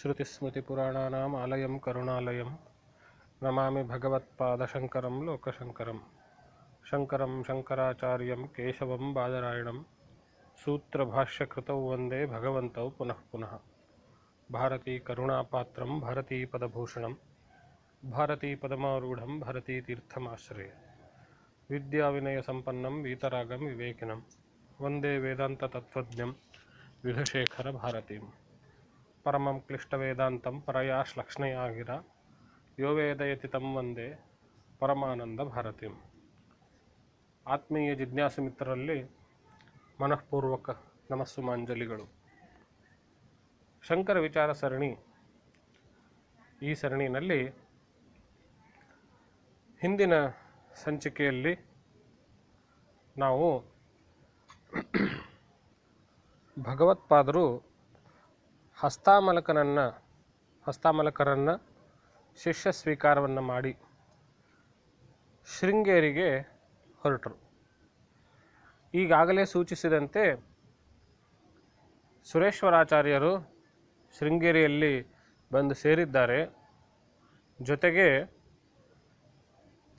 श्रुतिस्मृतिपुराणानाम् आलयं करुणालयं नमामि भगवत्पादशङ्करं लोकशङ्करं शङ्करं शङ्कराचार्यं केशवं बादरायणं सूत्रभाष्यकृतौ वन्दे भगवन्तौ पुनः पुनः भारतीकरुणापात्रं भारतीपदभूषणं भारतीपदमारूढं भारतीतीर्थमाश्रय विद्याविनयसम्पन्नं वीतरागं विवेकिनम् ವಂದೇ ವೇದಾಂತ ತತ್ವಜ್ಞಂ ವಿಧುಶೇಖರ ಭಾರತಿಂ ಪರಮಂ ಕ್ಲಿಷ್ಟ ವೇದಾಂತಂ ಪರಯಾಶ್ ಯೋ ಆಗಿರ ಯೋಗೇದಯತಿ ತಂ ವಂದೇ ಪರಮಾನಂದ ಭಾರತಿಂ ಆತ್ಮೀಯ ಜಿಜ್ಞಾಸು ಮಿತ್ರರಲ್ಲಿ ಮನಃಪೂರ್ವಕ ನಮಸ್ಸು ಮಾಂಜಲಿಗಳು ಶಂಕರ ವಿಚಾರ ಸರಣಿ ಈ ಸರಣಿನಲ್ಲಿ ಹಿಂದಿನ ಸಂಚಿಕೆಯಲ್ಲಿ ನಾವು ಭಗವತ್ಪಾದರು ಹಸ್ತಾಮಲಕನನ್ನು ಹಸ್ತಾಮಲಕರನ್ನು ಶಿಷ್ಯ ಸ್ವೀಕಾರವನ್ನು ಮಾಡಿ ಶೃಂಗೇರಿಗೆ ಹೊರಟರು ಈಗಾಗಲೇ ಸೂಚಿಸಿದಂತೆ ಸುರೇಶ್ವರಾಚಾರ್ಯರು ಶೃಂಗೇರಿಯಲ್ಲಿ ಬಂದು ಸೇರಿದ್ದಾರೆ ಜೊತೆಗೆ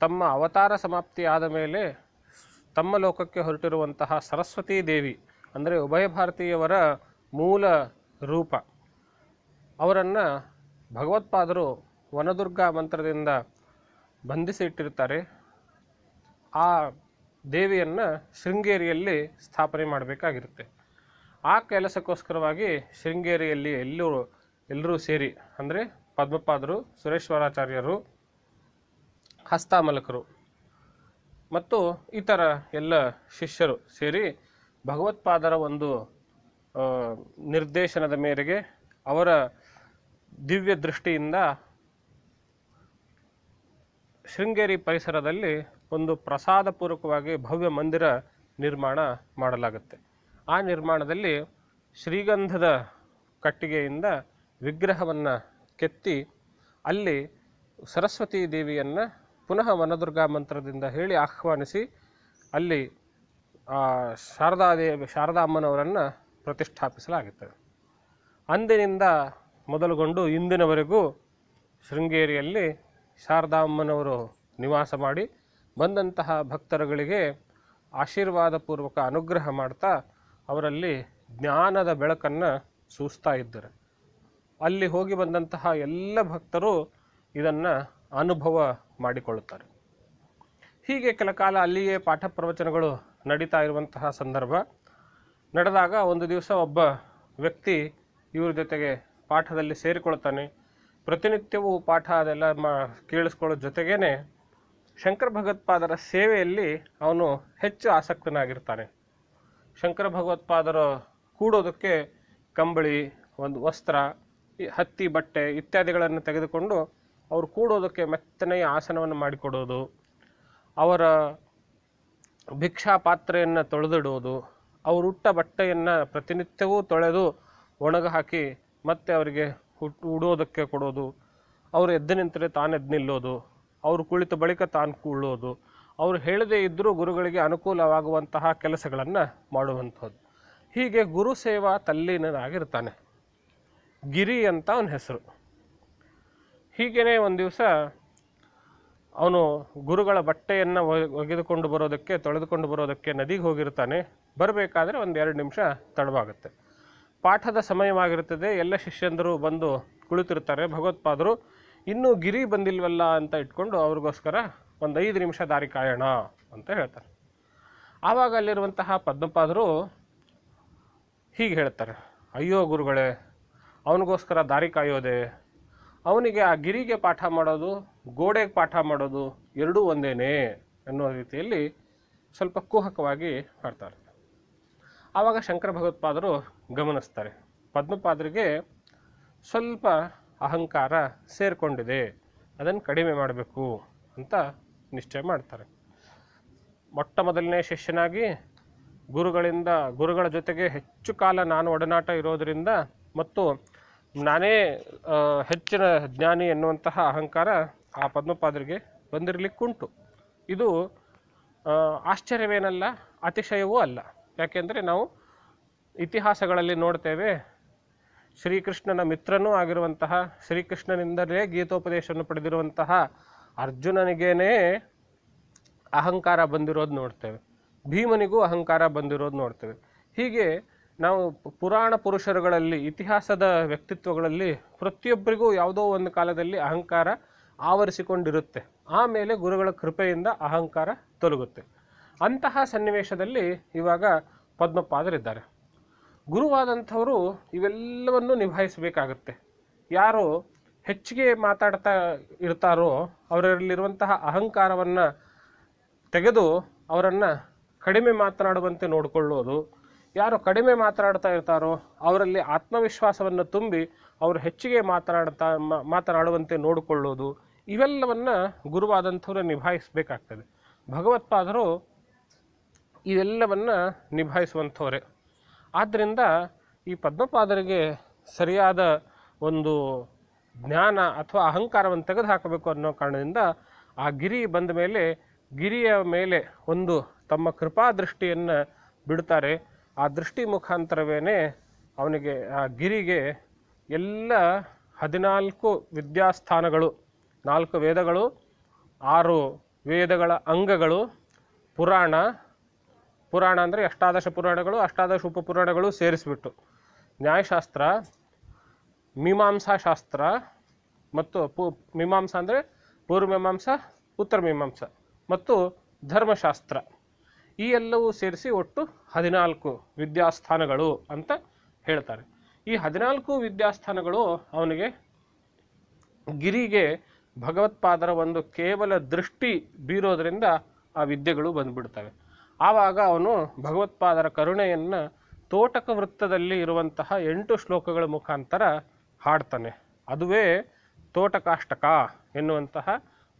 ತಮ್ಮ ಅವತಾರ ಸಮಾಪ್ತಿಯಾದ ಮೇಲೆ ತಮ್ಮ ಲೋಕಕ್ಕೆ ಹೊರಟಿರುವಂತಹ ಸರಸ್ವತೀ ದೇವಿ ಅಂದರೆ ಉಭಯ ಭಾರತೀಯವರ ಮೂಲ ರೂಪ ಅವರನ್ನು ಭಗವತ್ಪಾದರು ವನದುರ್ಗ ಮಂತ್ರದಿಂದ ಬಂಧಿಸಿ ಇಟ್ಟಿರ್ತಾರೆ ಆ ದೇವಿಯನ್ನು ಶೃಂಗೇರಿಯಲ್ಲಿ ಸ್ಥಾಪನೆ ಮಾಡಬೇಕಾಗಿರುತ್ತೆ ಆ ಕೆಲಸಕ್ಕೋಸ್ಕರವಾಗಿ ಶೃಂಗೇರಿಯಲ್ಲಿ ಎಲ್ಲೂ ಎಲ್ಲರೂ ಸೇರಿ ಅಂದರೆ ಪದ್ಮಪಾದರು ಸುರೇಶ್ವರಾಚಾರ್ಯರು ಹಸ್ತಾಮಲಕರು ಮತ್ತು ಇತರ ಎಲ್ಲ ಶಿಷ್ಯರು ಸೇರಿ ಭಗವತ್ಪಾದರ ಒಂದು ನಿರ್ದೇಶನದ ಮೇರೆಗೆ ಅವರ ದಿವ್ಯ ದೃಷ್ಟಿಯಿಂದ ಶೃಂಗೇರಿ ಪರಿಸರದಲ್ಲಿ ಒಂದು ಪ್ರಸಾದ ಪ್ರಸಾದಪೂರ್ವಕವಾಗಿ ಭವ್ಯ ಮಂದಿರ ನಿರ್ಮಾಣ ಮಾಡಲಾಗುತ್ತೆ ಆ ನಿರ್ಮಾಣದಲ್ಲಿ ಶ್ರೀಗಂಧದ ಕಟ್ಟಿಗೆಯಿಂದ ವಿಗ್ರಹವನ್ನು ಕೆತ್ತಿ ಅಲ್ಲಿ ಸರಸ್ವತಿ ದೇವಿಯನ್ನು ಪುನಃ ವನದುರ್ಗಾ ಮಂತ್ರದಿಂದ ಹೇಳಿ ಆಹ್ವಾನಿಸಿ ಅಲ್ಲಿ ಶಾರದಾದೇವಿ ಶಾರದಾಮ್ಮನವರನ್ನು ಪ್ರತಿಷ್ಠಾಪಿಸಲಾಗುತ್ತದೆ ಅಂದಿನಿಂದ ಮೊದಲುಗೊಂಡು ಇಂದಿನವರೆಗೂ ಶೃಂಗೇರಿಯಲ್ಲಿ ಶಾರದಾಮ್ಮನವರು ನಿವಾಸ ಮಾಡಿ ಬಂದಂತಹ ಭಕ್ತರುಗಳಿಗೆ ಆಶೀರ್ವಾದಪೂರ್ವಕ ಅನುಗ್ರಹ ಮಾಡ್ತಾ ಅವರಲ್ಲಿ ಜ್ಞಾನದ ಬೆಳಕನ್ನು ಸೂಸ್ತಾ ಇದ್ದರು ಅಲ್ಲಿ ಹೋಗಿ ಬಂದಂತಹ ಎಲ್ಲ ಭಕ್ತರು ಇದನ್ನು ಅನುಭವ ಮಾಡಿಕೊಳ್ಳುತ್ತಾರೆ ಹೀಗೆ ಕೆಲ ಕಾಲ ಅಲ್ಲಿಯೇ ಪಾಠ ಪ್ರವಚನಗಳು ನಡೀತಾ ಇರುವಂತಹ ಸಂದರ್ಭ ನಡೆದಾಗ ಒಂದು ದಿವಸ ಒಬ್ಬ ವ್ಯಕ್ತಿ ಇವ್ರ ಜೊತೆಗೆ ಪಾಠದಲ್ಲಿ ಸೇರಿಕೊಳ್ತಾನೆ ಪ್ರತಿನಿತ್ಯವೂ ಪಾಠ ಅದೆಲ್ಲ ಮಾ ಕೇಳಿಸ್ಕೊಳ್ಳೋ ಜೊತೆಗೇ ಶಂಕರ ಭಗವತ್ಪಾದರ ಸೇವೆಯಲ್ಲಿ ಅವನು ಹೆಚ್ಚು ಆಸಕ್ತನಾಗಿರ್ತಾನೆ ಶಂಕರ ಭಗವತ್ಪಾದರು ಕೂಡೋದಕ್ಕೆ ಕಂಬಳಿ ಒಂದು ವಸ್ತ್ರ ಹತ್ತಿ ಬಟ್ಟೆ ಇತ್ಯಾದಿಗಳನ್ನು ತೆಗೆದುಕೊಂಡು ಅವರು ಕೂಡೋದಕ್ಕೆ ಮೆತ್ತನೆಯ ಆಸನವನ್ನು ಮಾಡಿಕೊಡೋದು ಅವರ ಭಿಕ್ಷಾ ಪಾತ್ರೆಯನ್ನು ಅವರು ಹುಟ್ಟ ಬಟ್ಟೆಯನ್ನು ಪ್ರತಿನಿತ್ಯವೂ ತೊಳೆದು ಒಣಗ ಹಾಕಿ ಮತ್ತೆ ಅವರಿಗೆ ಹುಟ್ಟು ಉಡೋದಕ್ಕೆ ಕೊಡೋದು ಅವರು ಎದ್ದು ನಿಂತರೆ ಎದ್ದು ನಿಲ್ಲೋದು ಅವರು ಕುಳಿತ ಬಳಿಕ ತಾನು ಕೂಳೋದು ಅವರು ಹೇಳದೇ ಇದ್ದರೂ ಗುರುಗಳಿಗೆ ಅನುಕೂಲವಾಗುವಂತಹ ಕೆಲಸಗಳನ್ನು ಮಾಡುವಂಥದ್ದು ಹೀಗೆ ಗುರು ಸೇವಾ ತಲ್ಲೀನಾಗಿರ್ತಾನೆ ಗಿರಿ ಅಂತ ಅವನ ಹೆಸರು ಹೀಗೇ ಒಂದು ದಿವಸ ಅವನು ಗುರುಗಳ ಬಟ್ಟೆಯನ್ನು ಒಗೆದುಕೊಂಡು ಬರೋದಕ್ಕೆ ತೊಳೆದುಕೊಂಡು ಬರೋದಕ್ಕೆ ನದಿಗೆ ಹೋಗಿರ್ತಾನೆ ಬರಬೇಕಾದ್ರೆ ಒಂದು ಎರಡು ನಿಮಿಷ ತಡವಾಗುತ್ತೆ ಪಾಠದ ಸಮಯವಾಗಿರುತ್ತದೆ ಎಲ್ಲ ಶಿಷ್ಯಂದರು ಬಂದು ಕುಳಿತಿರ್ತಾರೆ ಭಗವತ್ಪಾದರು ಇನ್ನೂ ಗಿರಿ ಬಂದಿಲ್ವಲ್ಲ ಅಂತ ಇಟ್ಕೊಂಡು ಅವ್ರಿಗೋಸ್ಕರ ಒಂದು ಐದು ನಿಮಿಷ ದಾರಿ ಕಾಯೋಣ ಅಂತ ಹೇಳ್ತಾರೆ ಆವಾಗ ಅಲ್ಲಿರುವಂತಹ ಪದ್ಮಪಾದರು ಹೀಗೆ ಹೇಳ್ತಾರೆ ಅಯ್ಯೋ ಗುರುಗಳೇ ಅವನಿಗೋಸ್ಕರ ದಾರಿ ಕಾಯೋದೆ ಅವನಿಗೆ ಆ ಗಿರಿಗೆ ಪಾಠ ಮಾಡೋದು ಗೋಡೆಗೆ ಪಾಠ ಮಾಡೋದು ಎರಡೂ ಒಂದೇನೇ ಅನ್ನೋ ರೀತಿಯಲ್ಲಿ ಸ್ವಲ್ಪ ಕುಹಕವಾಗಿ ಮಾಡ್ತಾರೆ ಆವಾಗ ಶಂಕರ ಭಗವತ್ಪಾದರು ಗಮನಿಸ್ತಾರೆ ಪದ್ಮಪಾದರಿಗೆ ಸ್ವಲ್ಪ ಅಹಂಕಾರ ಸೇರಿಕೊಂಡಿದೆ ಅದನ್ನು ಕಡಿಮೆ ಮಾಡಬೇಕು ಅಂತ ನಿಶ್ಚಯ ಮಾಡ್ತಾರೆ ಮೊಟ್ಟ ಮೊದಲನೇ ಶಿಷ್ಯನಾಗಿ ಗುರುಗಳಿಂದ ಗುರುಗಳ ಜೊತೆಗೆ ಹೆಚ್ಚು ಕಾಲ ನಾನು ಒಡನಾಟ ಇರೋದರಿಂದ ಮತ್ತು ನಾನೇ ಹೆಚ್ಚಿನ ಜ್ಞಾನಿ ಎನ್ನುವಂತಹ ಅಹಂಕಾರ ಆ ಪದ್ಮಪಾದರಿಗೆ ಬಂದಿರಲಿಕ್ಕುಂಟು ಇದು ಆಶ್ಚರ್ಯವೇನಲ್ಲ ಅತಿಶಯವೂ ಅಲ್ಲ ಯಾಕೆಂದರೆ ನಾವು ಇತಿಹಾಸಗಳಲ್ಲಿ ನೋಡ್ತೇವೆ ಶ್ರೀಕೃಷ್ಣನ ಮಿತ್ರನೂ ಆಗಿರುವಂತಹ ಶ್ರೀಕೃಷ್ಣನಿಂದಲೇ ಗೀತೋಪದೇಶವನ್ನು ಪಡೆದಿರುವಂತಹ ಅರ್ಜುನನಿಗೇನೇ ಅಹಂಕಾರ ಬಂದಿರೋದು ನೋಡ್ತೇವೆ ಭೀಮನಿಗೂ ಅಹಂಕಾರ ಬಂದಿರೋದು ನೋಡ್ತೇವೆ ಹೀಗೆ ನಾವು ಪುರಾಣ ಪುರುಷರುಗಳಲ್ಲಿ ಇತಿಹಾಸದ ವ್ಯಕ್ತಿತ್ವಗಳಲ್ಲಿ ಪ್ರತಿಯೊಬ್ಬರಿಗೂ ಯಾವುದೋ ಒಂದು ಕಾಲದಲ್ಲಿ ಅಹಂಕಾರ ಆವರಿಸಿಕೊಂಡಿರುತ್ತೆ ಆಮೇಲೆ ಗುರುಗಳ ಕೃಪೆಯಿಂದ ಅಹಂಕಾರ ತೊಲಗುತ್ತೆ ಅಂತಹ ಸನ್ನಿವೇಶದಲ್ಲಿ ಇವಾಗ ಪದ್ಮಪಾದರಿದ್ದಾರೆ ಗುರುವಾದಂಥವರು ಇವೆಲ್ಲವನ್ನು ನಿಭಾಯಿಸಬೇಕಾಗುತ್ತೆ ಯಾರು ಹೆಚ್ಚಿಗೆ ಮಾತಾಡ್ತಾ ಇರ್ತಾರೋ ಅವರಲ್ಲಿರುವಂತಹ ಅಹಂಕಾರವನ್ನು ತೆಗೆದು ಅವರನ್ನು ಕಡಿಮೆ ಮಾತನಾಡುವಂತೆ ನೋಡಿಕೊಳ್ಳೋದು ಯಾರು ಕಡಿಮೆ ಮಾತನಾಡ್ತಾ ಇರ್ತಾರೋ ಅವರಲ್ಲಿ ಆತ್ಮವಿಶ್ವಾಸವನ್ನು ತುಂಬಿ ಅವರು ಹೆಚ್ಚಿಗೆ ಮಾತನಾಡ್ತಾ ಮಾತನಾಡುವಂತೆ ನೋಡಿಕೊಳ್ಳೋದು ಇವೆಲ್ಲವನ್ನು ಗುರುವಾದಂಥವ್ರು ನಿಭಾಯಿಸಬೇಕಾಗ್ತದೆ ಭಗವತ್ಪಾದರು ಇವೆಲ್ಲವನ್ನು ನಿಭಾಯಿಸುವಂಥವ್ರೆ ಆದ್ದರಿಂದ ಈ ಪದ್ಮಪಾದರಿಗೆ ಸರಿಯಾದ ಒಂದು ಜ್ಞಾನ ಅಥವಾ ಅಹಂಕಾರವನ್ನು ತೆಗೆದುಹಾಕಬೇಕು ಅನ್ನೋ ಕಾರಣದಿಂದ ಆ ಗಿರಿ ಬಂದ ಮೇಲೆ ಗಿರಿಯ ಮೇಲೆ ಒಂದು ತಮ್ಮ ಕೃಪಾದೃಷ್ಟಿಯನ್ನು ಬಿಡ್ತಾರೆ ಆ ದೃಷ್ಟಿ ಮುಖಾಂತರವೇ ಅವನಿಗೆ ಆ ಗಿರಿಗೆ ಎಲ್ಲ ಹದಿನಾಲ್ಕು ವಿದ್ಯಾಸ್ಥಾನಗಳು ನಾಲ್ಕು ವೇದಗಳು ಆರು ವೇದಗಳ ಅಂಗಗಳು ಪುರಾಣ ಪುರಾಣ ಅಂದರೆ ಅಷ್ಟಾದಶ ಪುರಾಣಗಳು ಅಷ್ಟಾದಶ ಉಪಪುರಾಣಗಳು ಸೇರಿಸಿಬಿಟ್ಟು ನ್ಯಾಯಶಾಸ್ತ್ರ ಮೀಮಾಂಸಾಶಾಸ್ತ್ರ ಮತ್ತು ಪೂ ಮೀಮಾಂಸಾ ಅಂದರೆ ಪೂರ್ವ ಮೀಮಾಂಸ ಉತ್ತರ ಮೀಮಾಂಸ ಮತ್ತು ಧರ್ಮಶಾಸ್ತ್ರ ಈ ಎಲ್ಲವೂ ಸೇರಿಸಿ ಒಟ್ಟು ಹದಿನಾಲ್ಕು ವಿದ್ಯಾಸ್ಥಾನಗಳು ಅಂತ ಹೇಳ್ತಾರೆ ಈ ಹದಿನಾಲ್ಕು ವಿದ್ಯಾಸ್ಥಾನಗಳು ಅವನಿಗೆ ಗಿರಿಗೆ ಭಗವತ್ಪಾದರ ಒಂದು ಕೇವಲ ದೃಷ್ಟಿ ಬೀರೋದರಿಂದ ಆ ವಿದ್ಯೆಗಳು ಬಂದುಬಿಡ್ತವೆ ಆವಾಗ ಅವನು ಭಗವತ್ಪಾದರ ಕರುಣೆಯನ್ನು ತೋಟಕ ವೃತ್ತದಲ್ಲಿ ಇರುವಂತಹ ಎಂಟು ಶ್ಲೋಕಗಳ ಮುಖಾಂತರ ಹಾಡ್ತಾನೆ ಅದುವೇ ತೋಟಕಾಷ್ಟಕ ಎನ್ನುವಂತಹ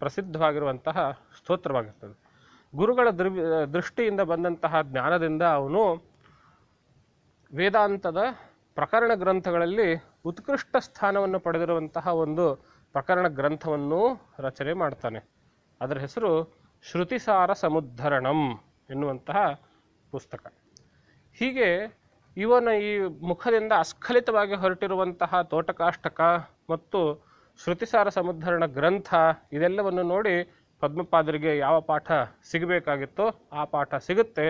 ಪ್ರಸಿದ್ಧವಾಗಿರುವಂತಹ ಸ್ತೋತ್ರವಾಗಿರ್ತದೆ ಗುರುಗಳ ದೃಷ್ಟಿಯಿಂದ ಬಂದಂತಹ ಜ್ಞಾನದಿಂದ ಅವನು ವೇದಾಂತದ ಪ್ರಕರಣ ಗ್ರಂಥಗಳಲ್ಲಿ ಉತ್ಕೃಷ್ಟ ಸ್ಥಾನವನ್ನು ಪಡೆದಿರುವಂತಹ ಒಂದು ಪ್ರಕರಣ ಗ್ರಂಥವನ್ನು ರಚನೆ ಮಾಡ್ತಾನೆ ಅದರ ಹೆಸರು ಶ್ರುತಿಸಾರ ಸಮುದ್ಧರಣಂ ಎನ್ನುವಂತಹ ಪುಸ್ತಕ ಹೀಗೆ ಇವನ ಈ ಮುಖದಿಂದ ಅಸ್ಖಲಿತವಾಗಿ ಹೊರಟಿರುವಂತಹ ತೋಟಕಾಷ್ಟಕ ಮತ್ತು ಶ್ರುತಿಸಾರ ಸಮುದ್ಧರಣ ಗ್ರಂಥ ಇದೆಲ್ಲವನ್ನು ನೋಡಿ ಪದ್ಮಪಾದರಿಗೆ ಯಾವ ಪಾಠ ಸಿಗಬೇಕಾಗಿತ್ತೋ ಆ ಪಾಠ ಸಿಗುತ್ತೆ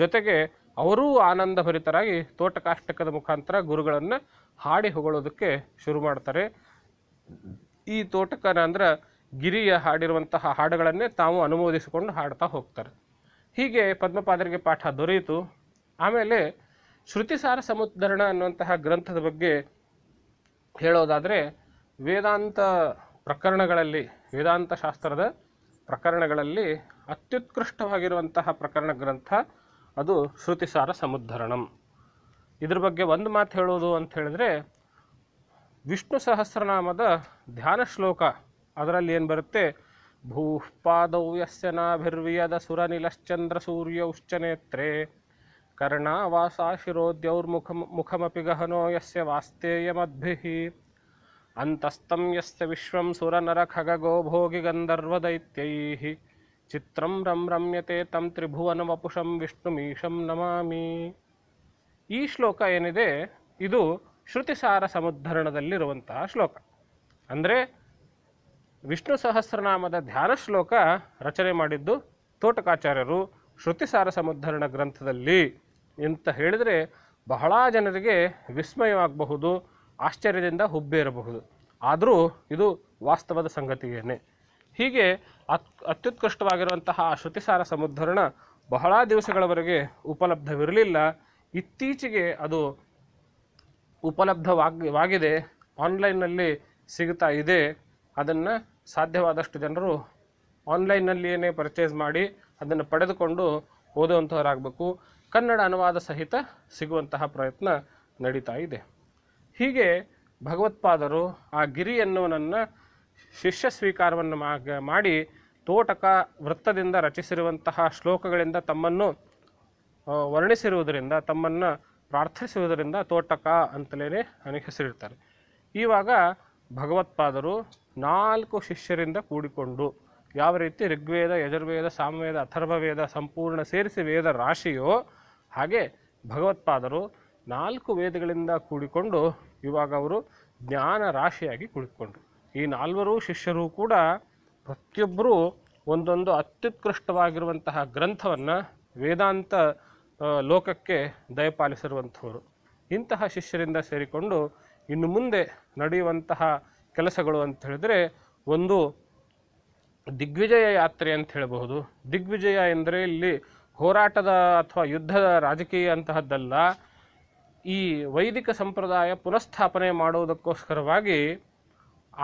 ಜೊತೆಗೆ ಅವರೂ ಆನಂದಭರಿತರಾಗಿ ತೋಟಕಾಷ್ಟಕದ ಮುಖಾಂತರ ಗುರುಗಳನ್ನು ಹಾಡಿ ಹೊಗಳೋದಕ್ಕೆ ಶುರು ಮಾಡ್ತಾರೆ ಈ ತೋಟಕನ ಅಂದ್ರೆ ಗಿರಿಯ ಹಾಡಿರುವಂತಹ ಹಾಡುಗಳನ್ನೇ ತಾವು ಅನುಮೋದಿಸಿಕೊಂಡು ಹಾಡ್ತಾ ಹೋಗ್ತಾರೆ ಹೀಗೆ ಪದ್ಮಪಾದರಿಗೆ ಪಾಠ ದೊರೆಯಿತು ಆಮೇಲೆ ಶ್ರುತಿಸಾರ ಸಮುದ್ಧರಣ ಅನ್ನುವಂತಹ ಗ್ರಂಥದ ಬಗ್ಗೆ ಹೇಳೋದಾದರೆ ವೇದಾಂತ ಪ್ರಕರಣಗಳಲ್ಲಿ ವೇದಾಂತ ಶಾಸ್ತ್ರದ ಪ್ರಕರಣಗಳಲ್ಲಿ ಅತ್ಯುತ್ಕೃಷ್ಟವಾಗಿರುವಂತಹ ಪ್ರಕರಣ ಗ್ರಂಥ ಅದು ಶ್ರುತಿಸಾರ ಸಮುದ್ಧರಣಂ ಇದ್ರ ಬಗ್ಗೆ ಒಂದು ಮಾತು ಹೇಳೋದು ಅಂತ ಹೇಳಿದ್ರೆ ವಿಷ್ಣು ಸಹಸ್ರನಾಮದ ಧ್ಯಾನ ಶ್ಲೋಕ ಅದರಲ್ಲಿ ಏನು ಬರುತ್ತೆ ಭೂಪಾದೌ ಯಸ್ಯ ನಾಭಿರ್ವಿಯದ ಸುರನಿಲಶ್ಚಂದ್ರ ಸೂರ್ಯ ನೇತ್ರೇ ಕರ್ಣಾವಾಸ ಶಿರೋದ್ಯೌರ್ಮುಖ ಮುಖಮಪಿ ಗಹನೋ ಯಸ್ಯ ವಾಸ್ತೇಯಮದ್ಭಿಹಿ ಅಂತಸ್ತಂ ಯಸ್ಯ ವಿಶ್ವಂ ಸುರನರ ಖಗಗೋ ಭೋಗಿ ದೈತ್ಯೈಹಿ ಚಿತ್ರಂ ರಂ ರಮ್ಯತೆ ತಂ ತ್ರಿಭುವನ ವಪುಷಂ ವಿಷ್ಣುಮೀಶಂ ನಮಾಮಿ ಈ ಶ್ಲೋಕ ಏನಿದೆ ಇದು ಶ್ರುತಿಸಾರ ಸಮುದ್ಧರಣದಲ್ಲಿರುವಂತಹ ಶ್ಲೋಕ ಅಂದರೆ ವಿಷ್ಣು ಸಹಸ್ರನಾಮದ ಧ್ಯಾನ ಶ್ಲೋಕ ರಚನೆ ಮಾಡಿದ್ದು ತೋಟಕಾಚಾರ್ಯರು ಶ್ರುತಿಸಾರ ಸಮುದ್ಧರಣ ಗ್ರಂಥದಲ್ಲಿ ಅಂತ ಹೇಳಿದರೆ ಬಹಳ ಜನರಿಗೆ ವಿಸ್ಮಯವಾಗಬಹುದು ಆಶ್ಚರ್ಯದಿಂದ ಹುಬ್ಬೇರಬಹುದು ಆದರೂ ಇದು ವಾಸ್ತವದ ಸಂಗತಿಯೇನೆ ಹೀಗೆ ಅತ್ ಅತ್ಯುತ್ಕೃಷ್ಟವಾಗಿರುವಂತಹ ಶ್ರುತಿಸಾರ ಸಮುದ್ರಣ ಬಹಳ ದಿವಸಗಳವರೆಗೆ ಉಪಲಬ್ಧವಿರಲಿಲ್ಲ ಇತ್ತೀಚೆಗೆ ಅದು ಉಪಲಬ್ಧವಾಗಿದೆ ಆನ್ಲೈನ್ನಲ್ಲಿ ಸಿಗ್ತಾ ಇದೆ ಅದನ್ನು ಸಾಧ್ಯವಾದಷ್ಟು ಜನರು ಆನ್ಲೈನ್ನಲ್ಲಿಯೇ ಪರ್ಚೇಸ್ ಮಾಡಿ ಅದನ್ನು ಪಡೆದುಕೊಂಡು ಓದುವಂಥವರಾಗಬೇಕು ಕನ್ನಡ ಅನುವಾದ ಸಹಿತ ಸಿಗುವಂತಹ ಪ್ರಯತ್ನ ನಡೀತಾ ಇದೆ ಹೀಗೆ ಭಗವತ್ಪಾದರು ಆ ಗಿರಿ ನನ್ನ ಶಿಷ್ಯ ಸ್ವೀಕಾರವನ್ನು ಮಾಡಿ ತೋಟಕ ವೃತ್ತದಿಂದ ರಚಿಸಿರುವಂತಹ ಶ್ಲೋಕಗಳಿಂದ ತಮ್ಮನ್ನು ವರ್ಣಿಸಿರುವುದರಿಂದ ತಮ್ಮನ್ನು ಪ್ರಾರ್ಥಿಸುವುದರಿಂದ ತೋಟಕ ಅಂತಲೇ ಅನುಸರಿರ್ತಾರೆ ಇವಾಗ ಭಗವತ್ಪಾದರು ನಾಲ್ಕು ಶಿಷ್ಯರಿಂದ ಕೂಡಿಕೊಂಡು ಯಾವ ರೀತಿ ಋಗ್ವೇದ ಯಜುರ್ವೇದ ಸಾಮವೇದ ಅಥರ್ವವೇದ ಸಂಪೂರ್ಣ ಸೇರಿಸಿ ವೇದ ರಾಶಿಯೋ ಹಾಗೆ ಭಗವತ್ಪಾದರು ನಾಲ್ಕು ವೇದಗಳಿಂದ ಕೂಡಿಕೊಂಡು ಇವಾಗ ಅವರು ಜ್ಞಾನ ರಾಶಿಯಾಗಿ ಕುಳಿತುಕೊಂಡ್ರು ಈ ನಾಲ್ವರು ಶಿಷ್ಯರು ಕೂಡ ಪ್ರತಿಯೊಬ್ಬರೂ ಒಂದೊಂದು ಅತ್ಯುತ್ಕೃಷ್ಟವಾಗಿರುವಂತಹ ಗ್ರಂಥವನ್ನು ವೇದಾಂತ ಲೋಕಕ್ಕೆ ದಯಪಾಲಿಸಿರುವಂಥವರು ಇಂತಹ ಶಿಷ್ಯರಿಂದ ಸೇರಿಕೊಂಡು ಇನ್ನು ಮುಂದೆ ನಡೆಯುವಂತಹ ಕೆಲಸಗಳು ಅಂತ ಹೇಳಿದ್ರೆ ಒಂದು ದಿಗ್ವಿಜಯ ಯಾತ್ರೆ ಅಂತ ಹೇಳಬಹುದು ದಿಗ್ವಿಜಯ ಎಂದರೆ ಇಲ್ಲಿ ಹೋರಾಟದ ಅಥವಾ ಯುದ್ಧದ ರಾಜಕೀಯ ಅಂತಹದ್ದಲ್ಲ ಈ ವೈದಿಕ ಸಂಪ್ರದಾಯ ಪುನಃಸ್ಥಾಪನೆ ಮಾಡುವುದಕ್ಕೋಸ್ಕರವಾಗಿ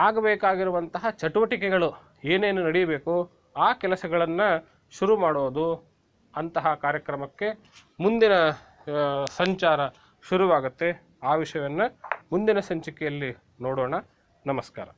ಆಗಬೇಕಾಗಿರುವಂತಹ ಚಟುವಟಿಕೆಗಳು ಏನೇನು ನಡೀಬೇಕು ಆ ಕೆಲಸಗಳನ್ನು ಶುರು ಮಾಡೋದು ಅಂತಹ ಕಾರ್ಯಕ್ರಮಕ್ಕೆ ಮುಂದಿನ ಸಂಚಾರ ಶುರುವಾಗುತ್ತೆ ಆ ವಿಷಯವನ್ನು ಮುಂದಿನ ಸಂಚಿಕೆಯಲ್ಲಿ ನೋಡೋಣ ನಮಸ್ಕಾರ